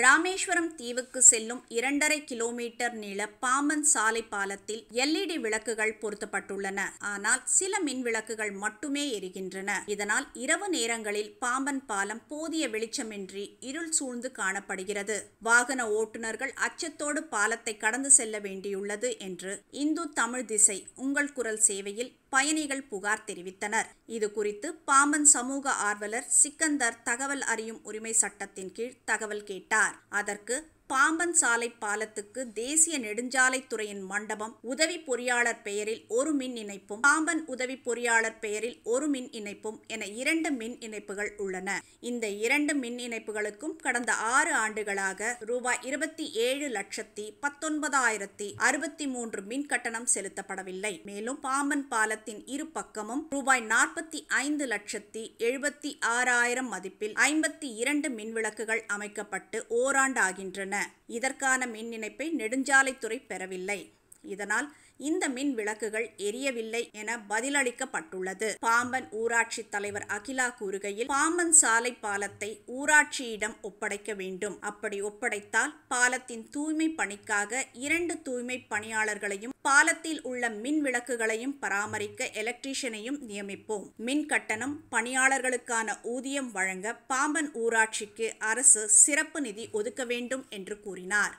ராமேஸ்வரம் தீவுக்கு செல்லும் இரண்டரை கிலோமீட்டர் நீள பாம்பன் சாலை பாலத்தில் எல்இடி விளக்குகள் பொருத்தப்பட்டுள்ளன ஆனால் சில மின் விளக்குகள் மட்டுமே எரிகின்றன இதனால் இரவு நேரங்களில் பாம்பன் பாலம் போதிய வெளிச்சமின்றி இருள் சூழ்ந்து காணப்படுகிறது வாகன ஓட்டுநர்கள் அச்சத்தோடு பாலத்தை கடந்து செல்ல வேண்டியுள்ளது என்று இந்து தமிழ் திசை உங்கள் குரல் சேவையில் பயணிகள் புகார் தெரிவித்தனர் இது குறித்து பாம்பன் சமூக ஆர்வலர் சிக்கந்தர் தகவல் அறியும் உரிமை சட்டத்தின் கீழ் தகவல் கேட்டார் அதற்கு பாம்பன் சாலை பாலத்துக்கு தேசிய நெடுஞ்சாலைத்துறையின் மண்டபம் உதவி பொறியாளர் பெயரில் ஒரு மின் இணைப்பும் பாம்பன் உதவி பொறியாளர் பெயரில் ஒரு மின் இணைப்பும் என இரண்டு மின் இணைப்புகள் உள்ளன இந்த இரண்டு மின் இணைப்புகளுக்கும் கடந்த ஆறு ஆண்டுகளாக ரூபாய் இருபத்தி ஏழு லட்சத்தி பத்தொன்பதாயிரத்தி அறுபத்தி மூன்று மின் கட்டணம் செலுத்தப்படவில்லை மேலும் பாம்பன் பாலத்தின் இரு பக்கமும் ரூபாய் நாற்பத்தி ஐந்து லட்சத்தி எழுபத்தி ஆறாயிரம் மதிப்பில் ஐம்பத்தி இரண்டு மின்விளக்குகள் அமைக்கப்பட்டு ஓராண்டாகின்றன இதற்கான மின் இணைப்பை நெடுஞ்சாலைத்துறை பெறவில்லை இதனால் இந்த மின் விளக்குகள் எரியவில்லை என பதிலளிக்கப்பட்டுள்ளது பாம்பன் ஊராட்சி தலைவர் அகிலா கூறுகையில் பாம்பன் சாலை பாலத்தை ஊராட்சியிடம் ஒப்படைக்க வேண்டும் அப்படி ஒப்படைத்தால் பாலத்தின் தூய்மை பணிக்காக இரண்டு தூய்மை பணியாளர்களையும் பாலத்தில் உள்ள மின் விளக்குகளையும் பராமரிக்க எலக்ட்ரீஷியனையும் நியமிப்போம் மின் கட்டணம் பணியாளர்களுக்கான ஊதியம் வழங்க பாம்பன் ஊராட்சிக்கு அரசு சிறப்பு நிதி ஒதுக்க வேண்டும் என்று கூறினார்